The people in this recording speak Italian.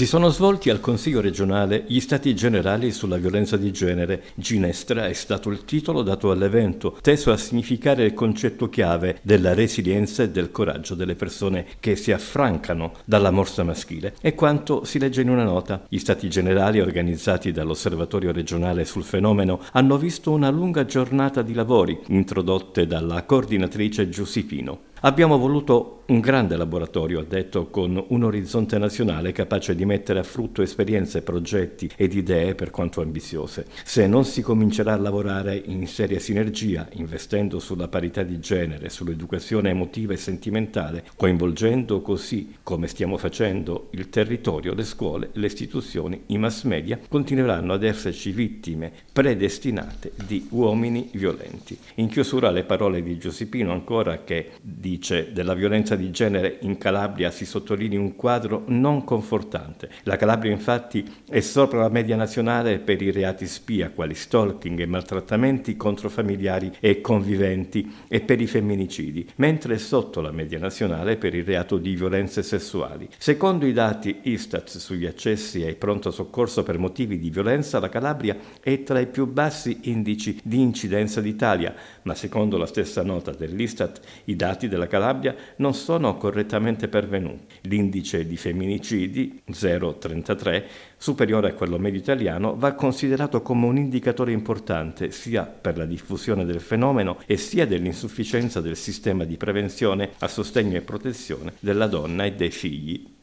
Si sono svolti al Consiglio regionale gli Stati generali sulla violenza di genere. Ginestra è stato il titolo dato all'evento, teso a significare il concetto chiave della resilienza e del coraggio delle persone che si affrancano dalla morsa maschile. È quanto si legge in una nota. Gli Stati generali organizzati dall'Osservatorio regionale sul fenomeno hanno visto una lunga giornata di lavori introdotte dalla coordinatrice Giuseppino. Abbiamo voluto un grande laboratorio ha detto, con un orizzonte nazionale capace di mettere a frutto esperienze, progetti ed idee per quanto ambiziose. Se non si comincerà a lavorare in seria sinergia, investendo sulla parità di genere, sull'educazione emotiva e sentimentale, coinvolgendo così, come stiamo facendo, il territorio, le scuole, le istituzioni, i mass media, continueranno ad esserci vittime predestinate di uomini violenti. In chiusura le parole di Giuseppino ancora che di dice, della violenza di genere in Calabria si sottolinea un quadro non confortante. La Calabria infatti è sopra la media nazionale per i reati spia, quali stalking e maltrattamenti contro familiari e conviventi e per i femminicidi, mentre è sotto la media nazionale per il reato di violenze sessuali. Secondo i dati Istat sugli accessi ai pronto soccorso per motivi di violenza, la Calabria è tra i più bassi indici di incidenza d'Italia, ma secondo la stessa nota dell'Istat i dati della della Calabria non sono correttamente pervenuti. L'indice di femminicidi 0,33, superiore a quello medio italiano, va considerato come un indicatore importante sia per la diffusione del fenomeno e sia dell'insufficienza del sistema di prevenzione a sostegno e protezione della donna e dei figli.